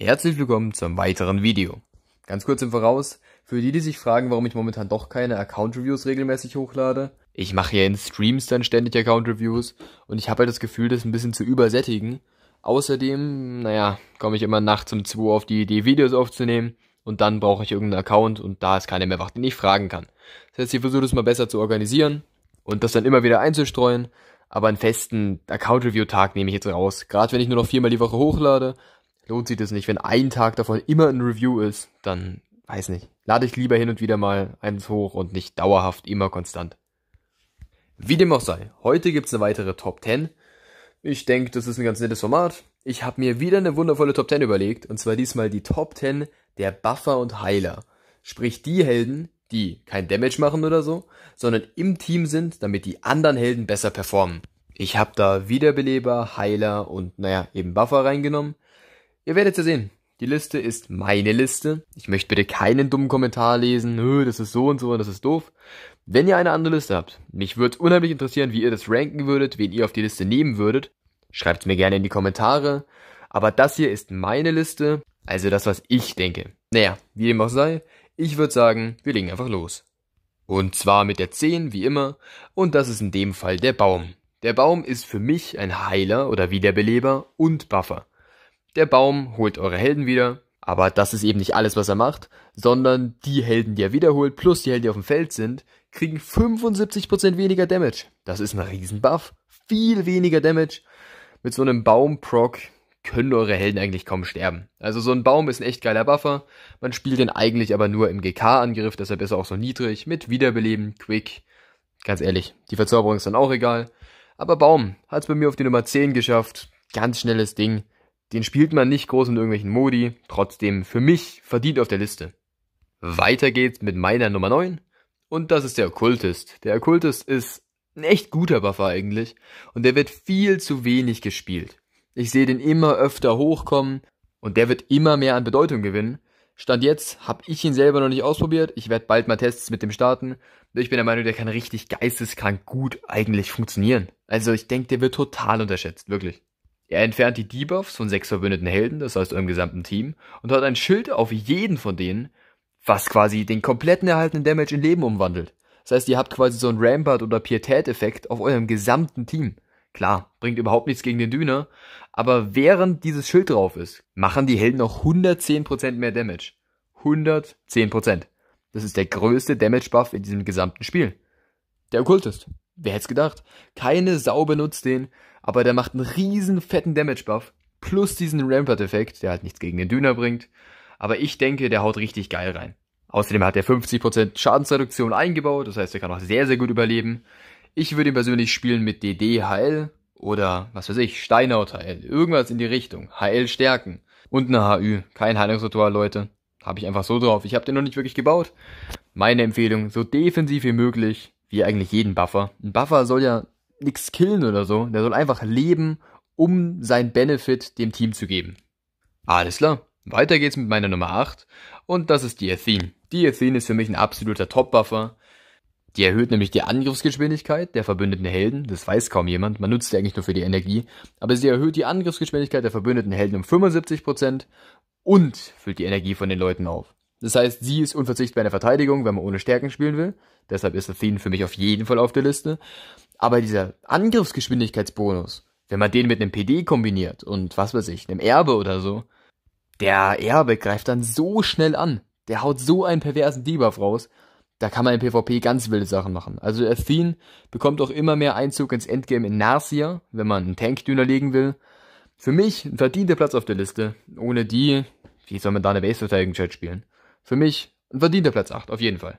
Herzlich willkommen zum weiteren Video. Ganz kurz im Voraus, für die, die sich fragen, warum ich momentan doch keine Account-Reviews regelmäßig hochlade. Ich mache ja in Streams dann ständig Account-Reviews und ich habe halt das Gefühl, das ein bisschen zu übersättigen. Außerdem, naja, komme ich immer nachts um 2 auf die Idee, Videos aufzunehmen und dann brauche ich irgendeinen Account und da ist keiner mehr wach, den ich fragen kann. Das heißt, ich versuche das mal besser zu organisieren und das dann immer wieder einzustreuen, aber einen festen Account-Review-Tag nehme ich jetzt raus. Gerade wenn ich nur noch viermal die Woche hochlade, lohnt sich das nicht. Wenn ein Tag davon immer ein Review ist, dann weiß nicht. Lade ich lieber hin und wieder mal eins hoch und nicht dauerhaft immer konstant. Wie dem auch sei, heute gibt's eine weitere Top 10. Ich denke, das ist ein ganz nettes Format. Ich habe mir wieder eine wundervolle Top 10 überlegt, und zwar diesmal die Top 10 der Buffer und Heiler. Sprich die Helden, die kein Damage machen oder so, sondern im Team sind, damit die anderen Helden besser performen. Ich habe da Wiederbeleber, Heiler und naja, eben Buffer reingenommen, Ihr werdet ja sehen. Die Liste ist meine Liste. Ich möchte bitte keinen dummen Kommentar lesen. Nö, das ist so und so und das ist doof. Wenn ihr eine andere Liste habt, mich würde unheimlich interessieren, wie ihr das ranken würdet, wen ihr auf die Liste nehmen würdet. Schreibt es mir gerne in die Kommentare. Aber das hier ist meine Liste, also das, was ich denke. Naja, wie dem auch sei, ich würde sagen, wir legen einfach los. Und zwar mit der 10, wie immer, und das ist in dem Fall der Baum. Der Baum ist für mich ein Heiler oder Wiederbeleber und Buffer. Der Baum holt eure Helden wieder, aber das ist eben nicht alles, was er macht, sondern die Helden, die er wiederholt, plus die Helden, die auf dem Feld sind, kriegen 75% weniger Damage. Das ist ein Riesenbuff. Viel weniger Damage. Mit so einem Baum-Proc können eure Helden eigentlich kaum sterben. Also so ein Baum ist ein echt geiler Buffer. Man spielt den eigentlich aber nur im GK-Angriff, deshalb ist er auch so niedrig. Mit Wiederbeleben, Quick. Ganz ehrlich, die Verzauberung ist dann auch egal. Aber Baum hat's bei mir auf die Nummer 10 geschafft. Ganz schnelles Ding. Den spielt man nicht groß in irgendwelchen Modi, trotzdem für mich verdient auf der Liste. Weiter geht's mit meiner Nummer 9 und das ist der Okkultist. Der Okkultist ist ein echt guter Buffer eigentlich und der wird viel zu wenig gespielt. Ich sehe den immer öfter hochkommen und der wird immer mehr an Bedeutung gewinnen. Stand jetzt habe ich ihn selber noch nicht ausprobiert. Ich werde bald mal Tests mit dem starten. Ich bin der Meinung, der kann richtig geisteskrank gut eigentlich funktionieren. Also ich denke, der wird total unterschätzt, wirklich. Er entfernt die Debuffs von sechs verbündeten Helden, das heißt im gesamten Team, und hat ein Schild auf jeden von denen, was quasi den kompletten erhaltenen Damage in Leben umwandelt. Das heißt, ihr habt quasi so einen Rampart- oder Pietät-Effekt auf eurem gesamten Team. Klar, bringt überhaupt nichts gegen den Düner, aber während dieses Schild drauf ist, machen die Helden noch 110% mehr Damage. 110%. Das ist der größte Damage-Buff in diesem gesamten Spiel. Der Okkultist. Wer hätt's gedacht? Keine Sau benutzt den, aber der macht einen riesen fetten Damage-Buff, plus diesen Rampart-Effekt, der halt nichts gegen den Düner bringt. Aber ich denke, der haut richtig geil rein. Außerdem hat er 50% Schadensreduktion eingebaut, das heißt, er kann auch sehr, sehr gut überleben. Ich würde ihn persönlich spielen mit DD HL oder, was weiß ich, Steinhaut HL. Irgendwas in die Richtung. HL stärken. Und eine HU. Kein Heilungsritual, Leute. Habe ich einfach so drauf. Ich habe den noch nicht wirklich gebaut. Meine Empfehlung, so defensiv wie möglich, wie eigentlich jeden Buffer. Ein Buffer soll ja nichts killen oder so. Der soll einfach leben, um sein Benefit dem Team zu geben. Alles klar. Weiter geht's mit meiner Nummer 8 und das ist die Athene. Die Athene ist für mich ein absoluter Top-Buffer. Die erhöht nämlich die Angriffsgeschwindigkeit der verbündeten Helden. Das weiß kaum jemand. Man nutzt sie eigentlich nur für die Energie. Aber sie erhöht die Angriffsgeschwindigkeit der verbündeten Helden um 75% und füllt die Energie von den Leuten auf. Das heißt, sie ist unverzichtbar in der Verteidigung, wenn man ohne Stärken spielen will. Deshalb ist Athene für mich auf jeden Fall auf der Liste. Aber dieser Angriffsgeschwindigkeitsbonus, wenn man den mit einem PD kombiniert und was weiß ich, einem Erbe oder so, der Erbe greift dann so schnell an. Der haut so einen perversen Debuff raus. Da kann man im PvP ganz wilde Sachen machen. Also Athene bekommt auch immer mehr Einzug ins Endgame in Narsia, wenn man einen Tank legen will. Für mich ein verdienter Platz auf der Liste. Ohne die, wie soll man da eine Base-Verteidigung-Chat spielen? Für mich ein verdienter Platz 8, auf jeden Fall.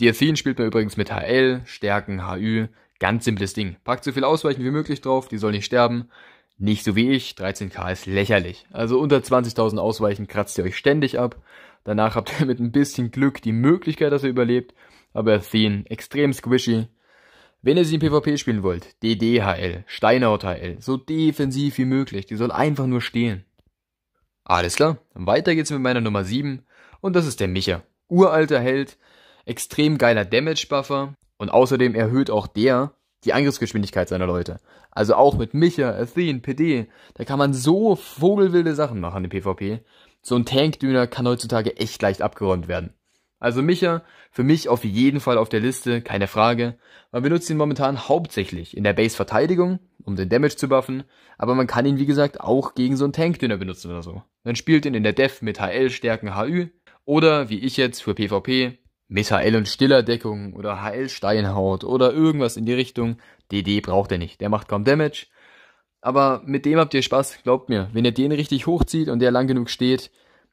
Die Athene spielt man übrigens mit HL, Stärken, HÜ, Ganz simples Ding. Packt so viel Ausweichen wie möglich drauf, die soll nicht sterben. Nicht so wie ich, 13k ist lächerlich. Also unter 20.000 Ausweichen kratzt ihr euch ständig ab. Danach habt ihr mit ein bisschen Glück die Möglichkeit, dass ihr überlebt. Aber Athen, extrem squishy. Wenn ihr sie im PvP spielen wollt, DDHL, Steinhaut HL, so defensiv wie möglich. Die soll einfach nur stehen. Alles klar, weiter geht's mit meiner Nummer 7 und das ist der Micha. Uralter Held, extrem geiler Damage-Buffer, und außerdem erhöht auch der die Angriffsgeschwindigkeit seiner Leute. Also auch mit Micha, Athene, PD, da kann man so vogelwilde Sachen machen im PvP. So ein Tankdüner kann heutzutage echt leicht abgeräumt werden. Also Micha, für mich auf jeden Fall auf der Liste, keine Frage. Man benutzt ihn momentan hauptsächlich in der Base-Verteidigung, um den Damage zu buffen, aber man kann ihn wie gesagt auch gegen so einen Tankdüner benutzen oder so. Man spielt ihn in der Def mit HL-Stärken HÜ oder wie ich jetzt für PvP Metall- und Stillerdeckung oder HL Steinhaut oder irgendwas in die Richtung. DD braucht er nicht. Der macht kaum Damage. Aber mit dem habt ihr Spaß, glaubt mir. Wenn ihr den richtig hochzieht und der lang genug steht,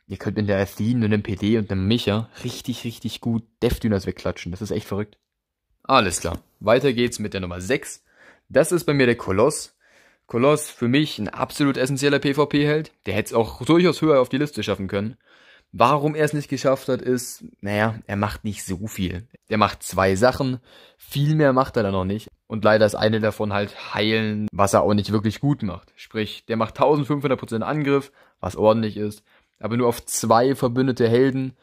ihr könnt mit der Athene und dem PD und dem Micha richtig, richtig gut Death wegklatschen. Das ist echt verrückt. Alles klar. Weiter geht's mit der Nummer 6. Das ist bei mir der Koloss. Koloss für mich ein absolut essentieller PvP-Held. Der hätte es auch durchaus höher auf die Liste schaffen können. Warum er es nicht geschafft hat, ist, naja, er macht nicht so viel. Er macht zwei Sachen, viel mehr macht er da noch nicht. Und leider ist eine davon halt heilen, was er auch nicht wirklich gut macht. Sprich, der macht 1500% Angriff, was ordentlich ist, aber nur auf zwei verbündete Helden.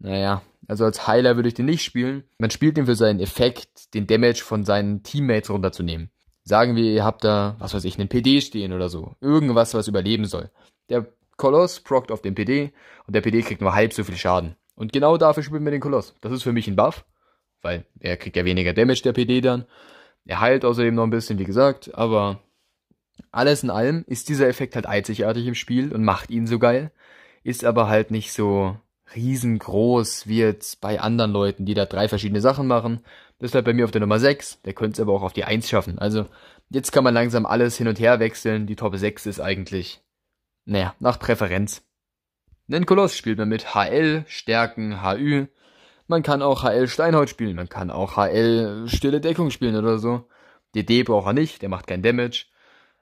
Naja, also als Heiler würde ich den nicht spielen. Man spielt ihn für seinen Effekt, den Damage von seinen Teammates runterzunehmen. Sagen wir, ihr habt da, was weiß ich, einen PD stehen oder so. Irgendwas, was überleben soll. Der Koloss proct auf den PD und der PD kriegt nur halb so viel Schaden. Und genau dafür spielen wir den Koloss. Das ist für mich ein Buff, weil er kriegt ja weniger Damage, der PD dann. Er heilt außerdem noch ein bisschen, wie gesagt, aber alles in allem ist dieser Effekt halt einzigartig im Spiel und macht ihn so geil, ist aber halt nicht so riesengroß wie jetzt bei anderen Leuten, die da drei verschiedene Sachen machen. Das ist bei mir auf der Nummer 6, der könnte es aber auch auf die 1 schaffen. Also jetzt kann man langsam alles hin und her wechseln, die Top 6 ist eigentlich naja, nach Präferenz. Nen Koloss spielt man mit HL, Stärken, HÜ. Man kann auch HL Steinhaut spielen, man kann auch HL Stille Deckung spielen oder so. DD braucht er nicht, der macht kein Damage.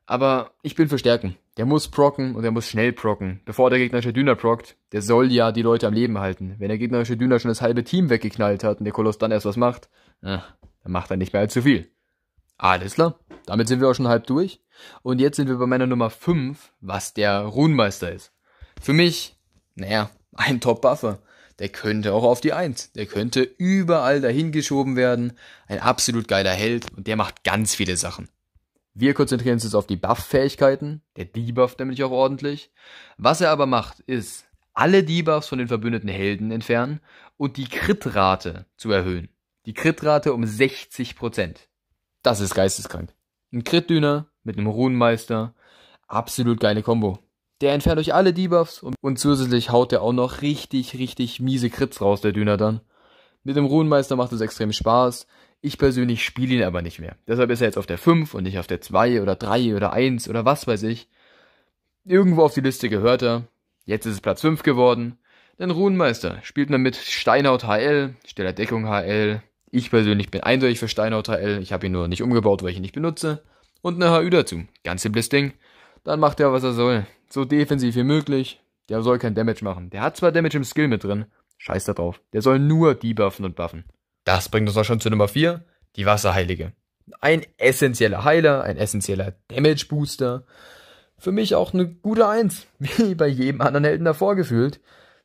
Aber ich bin für Stärken. Der muss procken und der muss schnell procken. Bevor der gegnerische Düner prockt, der soll ja die Leute am Leben halten. Wenn der gegnerische Düner schon das halbe Team weggeknallt hat und der Koloss dann erst was macht, äh, dann macht er nicht mehr allzu viel. Alles klar. Damit sind wir auch schon halb durch. Und jetzt sind wir bei meiner Nummer 5, was der Runenmeister ist. Für mich, naja, ein Top-Buffer. Der könnte auch auf die 1. Der könnte überall dahin geschoben werden. Ein absolut geiler Held und der macht ganz viele Sachen. Wir konzentrieren uns jetzt auf die Buff-Fähigkeiten. Der debufft nämlich auch ordentlich. Was er aber macht, ist, alle Debuffs von den verbündeten Helden entfernen und die Crit-Rate zu erhöhen. Die Crit-Rate um 60%. Das ist geisteskrank. Ein Crit-Düner mit einem Runenmeister. Absolut geile Combo. Der entfernt euch alle Debuffs und, und zusätzlich haut der auch noch richtig, richtig miese Crits raus, der Düner dann. Mit dem Runenmeister macht es extrem Spaß. Ich persönlich spiele ihn aber nicht mehr. Deshalb ist er jetzt auf der 5 und nicht auf der 2 oder 3 oder 1 oder was weiß ich. Irgendwo auf die Liste gehört er. Jetzt ist es Platz 5 geworden. Denn Runenmeister spielt man mit Steinhaut HL, Steller Deckung HL, ich persönlich bin eindeutig für Steinauter L. Ich habe ihn nur nicht umgebaut, weil ich ihn nicht benutze. Und eine HÜ dazu. Ganz simples Ding. Dann macht er, was er soll. So defensiv wie möglich. Der soll kein Damage machen. Der hat zwar Damage im Skill mit drin. Scheiß da drauf. Der soll nur debuffen und buffen. Das bringt uns auch schon zu Nummer 4. Die Wasserheilige. Ein essentieller Heiler, ein essentieller Damage Booster. Für mich auch eine gute 1. Wie bei jedem anderen Helden davor gefühlt.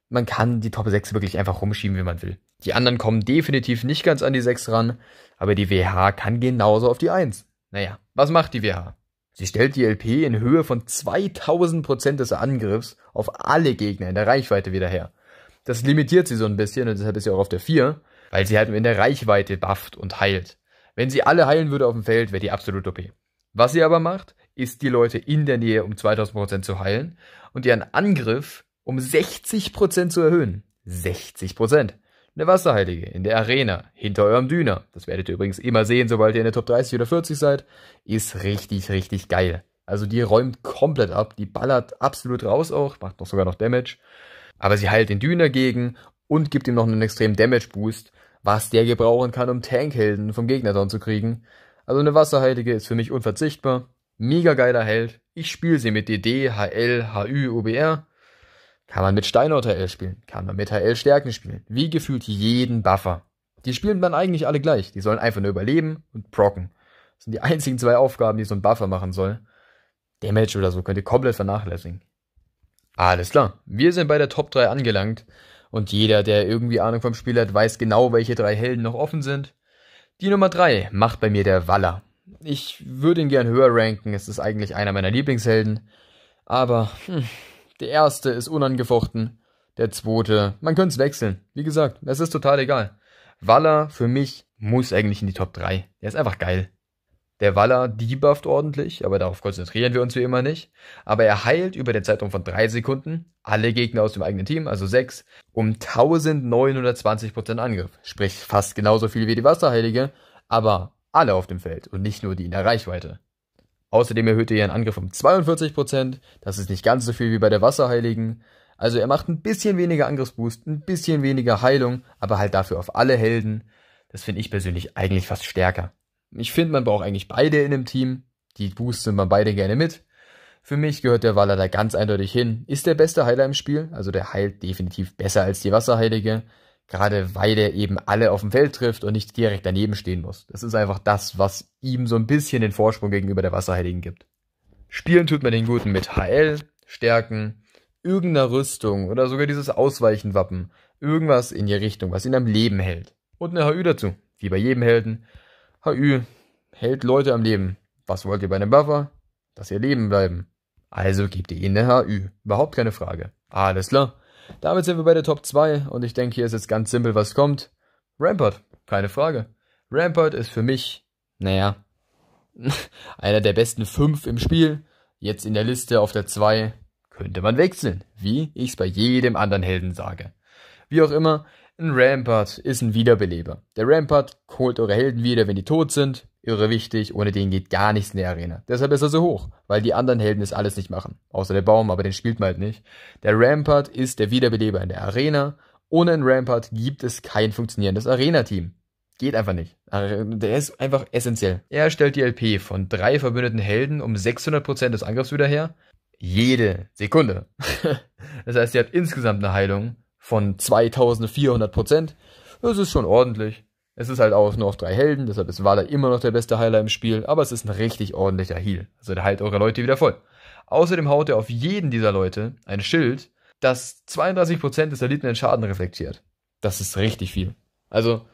Man kann die Top 6 wirklich einfach rumschieben, wie man will. Die anderen kommen definitiv nicht ganz an die 6 ran, aber die WH kann genauso auf die 1. Naja, was macht die WH? Sie stellt die LP in Höhe von 2000% des Angriffs auf alle Gegner in der Reichweite wieder her. Das limitiert sie so ein bisschen und deshalb ist sie auch auf der 4, weil sie halt in der Reichweite bufft und heilt. Wenn sie alle heilen würde auf dem Feld, wäre die absolut OP. Was sie aber macht, ist die Leute in der Nähe um 2000% zu heilen und ihren Angriff um 60% zu erhöhen. 60% eine Wasserheilige in der Arena, hinter eurem Düner. Das werdet ihr übrigens immer sehen, sobald ihr in der Top 30 oder 40 seid. Ist richtig, richtig geil. Also die räumt komplett ab, die ballert absolut raus auch, macht noch sogar noch Damage. Aber sie heilt den Düner gegen und gibt ihm noch einen extremen Damage Boost, was der gebrauchen kann, um Tankhelden vom Gegner down zu kriegen. Also eine Wasserheilige ist für mich unverzichtbar. Mega geiler Held. Ich spiele sie mit DD, HL, HÜ, OBR. Kann man mit Steinort HL spielen, kann man mit HL Stärken spielen, wie gefühlt jeden Buffer. Die spielen dann eigentlich alle gleich, die sollen einfach nur überleben und procken. Das sind die einzigen zwei Aufgaben, die so ein Buffer machen soll. Damage oder so könnt ihr komplett vernachlässigen. Alles klar, wir sind bei der Top 3 angelangt und jeder, der irgendwie Ahnung vom Spiel hat, weiß genau, welche drei Helden noch offen sind. Die Nummer 3 macht bei mir der Waller. Ich würde ihn gern höher ranken, es ist eigentlich einer meiner Lieblingshelden, aber hm, der erste ist unangefochten. Der zweite, man könnte es wechseln. Wie gesagt, es ist total egal. Waller für mich muss eigentlich in die Top 3. Der ist einfach geil. Der Waller debufft ordentlich, aber darauf konzentrieren wir uns wie immer nicht. Aber er heilt über den Zeitraum von 3 Sekunden alle Gegner aus dem eigenen Team, also 6, um 1920% Angriff. Sprich fast genauso viel wie die Wasserheilige, aber alle auf dem Feld und nicht nur die in der Reichweite. Außerdem erhöht er ihren Angriff um 42%. Das ist nicht ganz so viel wie bei der Wasserheiligen. Also er macht ein bisschen weniger Angriffsboost, ein bisschen weniger Heilung, aber halt dafür auf alle Helden. Das finde ich persönlich eigentlich fast stärker. Ich finde, man braucht eigentlich beide in dem Team. Die Boosts sind man beide gerne mit. Für mich gehört der Waller da ganz eindeutig hin. Ist der beste Heiler im Spiel, also der heilt definitiv besser als die Wasserheilige. Gerade weil er eben alle auf dem Feld trifft und nicht direkt daneben stehen muss. Das ist einfach das, was ihm so ein bisschen den Vorsprung gegenüber der Wasserheiligen gibt. Spielen tut man den Guten mit HL, Stärken, irgendeiner Rüstung oder sogar dieses Ausweichenwappen. Irgendwas in die Richtung, was ihn am Leben hält. Und eine HÜ dazu, wie bei jedem Helden. HÜ hält Leute am Leben. Was wollt ihr bei einem Buffer? Dass ihr leben bleiben. Also gebt ihr ihnen eine HÜ. Überhaupt keine Frage. Alles klar. Damit sind wir bei der Top 2 und ich denke, hier ist jetzt ganz simpel, was kommt. Rampart, keine Frage. Rampart ist für mich, naja, einer der besten 5 im Spiel. Jetzt in der Liste auf der 2 könnte man wechseln, wie ich es bei jedem anderen Helden sage. Wie auch immer, ein Rampart ist ein Wiederbeleber. Der Rampart holt eure Helden wieder, wenn die tot sind. Irre wichtig, ohne den geht gar nichts in der Arena. Deshalb ist er so hoch, weil die anderen Helden es alles nicht machen. Außer der Baum, aber den spielt man halt nicht. Der Rampart ist der Wiederbeleber in der Arena. Ohne einen Rampart gibt es kein funktionierendes Arena-Team. Geht einfach nicht. Der ist einfach essentiell. Er stellt die LP von drei verbündeten Helden um 600% des Angriffs wieder her. Jede Sekunde. das heißt, ihr habt insgesamt eine Heilung von 2400 Prozent. Das ist schon ordentlich. Es ist halt auch nur auf drei Helden, deshalb ist Wala immer noch der beste Heiler im Spiel, aber es ist ein richtig ordentlicher Heal. Also der heilt eure Leute wieder voll. Außerdem haut er auf jeden dieser Leute ein Schild, das 32% des erlittenen Schaden reflektiert. Das ist richtig viel. Also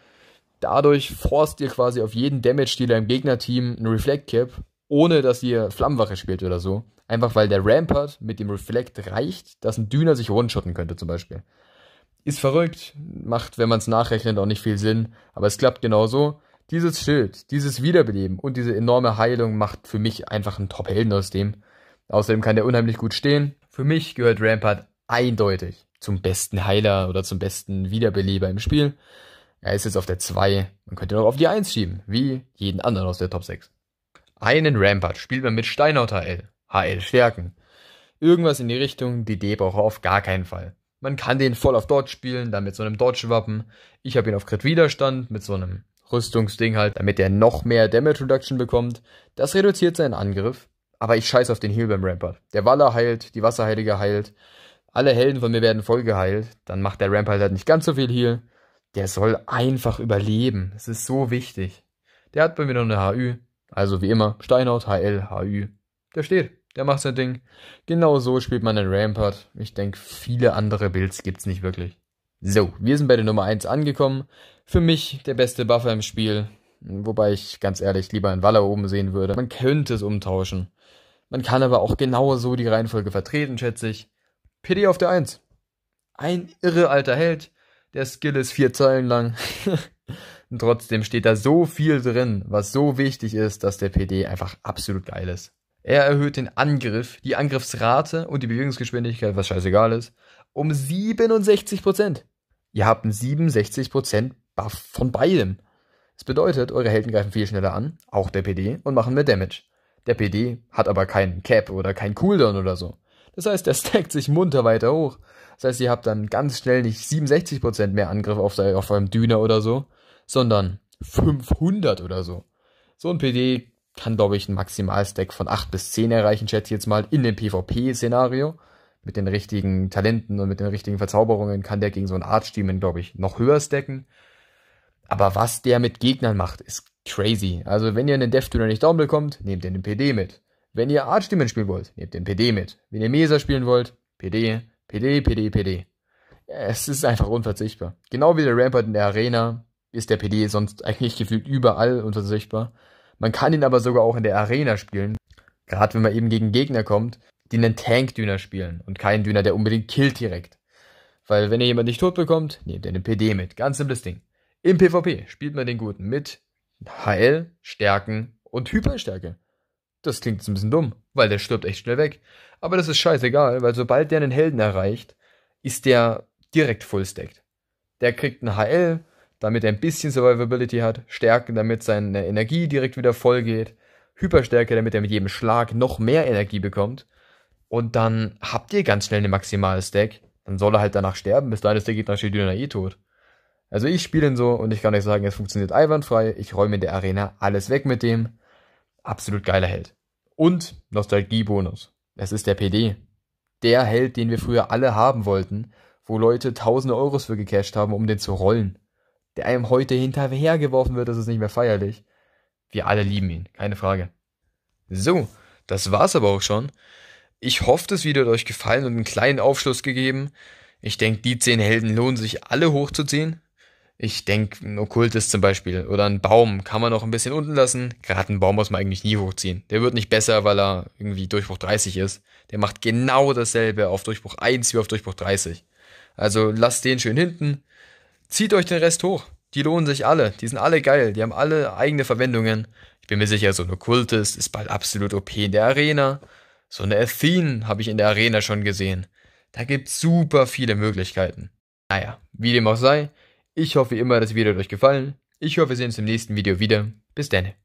dadurch forst ihr quasi auf jeden Damage-Dealer im Gegnerteam ein Reflect-Cap, ohne dass ihr Flammenwache spielt oder so. Einfach weil der Rampart mit dem Reflect reicht, dass ein Düner sich rundschotten könnte zum Beispiel. Ist verrückt, macht, wenn man es nachrechnet, auch nicht viel Sinn, aber es klappt genauso. Dieses Schild, dieses Wiederbeleben und diese enorme Heilung macht für mich einfach einen Top-Helden aus dem. Außerdem kann der unheimlich gut stehen. Für mich gehört Rampart eindeutig zum besten Heiler oder zum besten Wiederbeleber im Spiel. Er ist jetzt auf der 2. Man könnte ihn auch auf die 1 schieben, wie jeden anderen aus der Top 6. Einen Rampart spielt man mit Steinhaut HL, HL Stärken. Irgendwas in die Richtung, die D braucht er auf gar keinen Fall. Man kann den voll auf Dodge spielen, dann mit so einem Dodge-Wappen. Ich habe ihn auf Crit-Widerstand mit so einem Rüstungsding halt, damit er noch mehr Damage Reduction bekommt. Das reduziert seinen Angriff. Aber ich scheiße auf den Heal beim Rampart. Der Waller heilt, die Wasserheilige heilt. Alle Helden von mir werden voll geheilt. Dann macht der Rampart halt nicht ganz so viel Heal. Der soll einfach überleben. Es ist so wichtig. Der hat bei mir noch eine HÜ. Also wie immer, Steinhaut, HL, HÜ. Der steht. Der macht sein Ding. Genau so spielt man den Rampart. Ich denke, viele andere Builds gibt's nicht wirklich. So, wir sind bei der Nummer 1 angekommen. Für mich der beste Buffer im Spiel. Wobei ich ganz ehrlich lieber einen Waller oben sehen würde. Man könnte es umtauschen. Man kann aber auch genau so die Reihenfolge vertreten, schätze ich. PD auf der 1. Ein irre alter Held. Der Skill ist vier Zeilen lang. Und trotzdem steht da so viel drin, was so wichtig ist, dass der PD einfach absolut geil ist. Er erhöht den Angriff, die Angriffsrate und die Bewegungsgeschwindigkeit, was scheißegal ist, um 67%. Ihr habt einen 67% Buff von beidem. Das bedeutet, eure Helden greifen viel schneller an, auch der PD, und machen mehr Damage. Der PD hat aber keinen Cap oder keinen Cooldown oder so. Das heißt, der stackt sich munter weiter hoch. Das heißt, ihr habt dann ganz schnell nicht 67% mehr Angriff auf, auf eurem Düner oder so, sondern 500 oder so. So ein PD kann, glaube ich, einen Maximalstack von 8 bis 10 erreichen, schätze ich jetzt mal, in dem PvP-Szenario. Mit den richtigen Talenten und mit den richtigen Verzauberungen kann der gegen so einen Art-Steamen, glaube ich, noch höher stacken. Aber was der mit Gegnern macht, ist crazy. Also, wenn ihr einen Death-Tuner nicht down bekommt, nehmt ihr den PD mit. Wenn ihr Art-Stimmen spielen wollt, nehmt den PD mit. Wenn ihr Mesa spielen wollt, PD, PD, PD, PD. es ist einfach unverzichtbar. Genau wie der Rampart in der Arena ist der PD sonst eigentlich gefühlt überall unverzichtbar. Man kann ihn aber sogar auch in der Arena spielen, gerade wenn man eben gegen Gegner kommt, die einen Tank-Düner spielen und keinen Düner, der unbedingt killt direkt. Weil wenn ihr jemanden nicht tot bekommt, nehmt ihr einen PD mit. Ganz simples Ding. Im PvP spielt man den Guten mit Heil, Stärken und Hyperstärke. Das klingt jetzt ein bisschen dumm, weil der stirbt echt schnell weg. Aber das ist scheißegal, weil sobald der einen Helden erreicht, ist der direkt fullstacked. Der kriegt einen HL, damit er ein bisschen Survivability hat, Stärken, damit seine Energie direkt wieder voll geht, Hyperstärke, damit er mit jedem Schlag noch mehr Energie bekommt. Und dann habt ihr ganz schnell eine maximale Stack. Dann soll er halt danach sterben, bis dahin ist der Gegner Shedina eh tot. Also ich spiele ihn so und ich kann euch sagen, es funktioniert einwandfrei. Ich räume in der Arena alles weg mit dem. Absolut geiler Held. Und Nostalgiebonus. Es ist der PD. Der Held, den wir früher alle haben wollten, wo Leute tausende Euros für gecasht haben, um den zu rollen der einem heute hinterhergeworfen wird, das ist nicht mehr feierlich. Wir alle lieben ihn, keine Frage. So, das war's aber auch schon. Ich hoffe, das Video hat euch gefallen und einen kleinen Aufschluss gegeben. Ich denke, die zehn Helden lohnen sich alle hochzuziehen. Ich denke, ein Okkult ist zum Beispiel oder ein Baum kann man noch ein bisschen unten lassen. Gerade einen Baum muss man eigentlich nie hochziehen. Der wird nicht besser, weil er irgendwie Durchbruch 30 ist. Der macht genau dasselbe auf Durchbruch 1 wie auf Durchbruch 30. Also lasst den schön hinten. Zieht euch den Rest hoch. Die lohnen sich alle. Die sind alle geil. Die haben alle eigene Verwendungen. Ich bin mir sicher, so eine Kultist ist bald absolut OP in der Arena. So eine Athene habe ich in der Arena schon gesehen. Da gibt es super viele Möglichkeiten. Naja, wie dem auch sei, ich hoffe wie immer, das Video hat euch gefallen. Ich hoffe, wir sehen uns im nächsten Video wieder. Bis dann.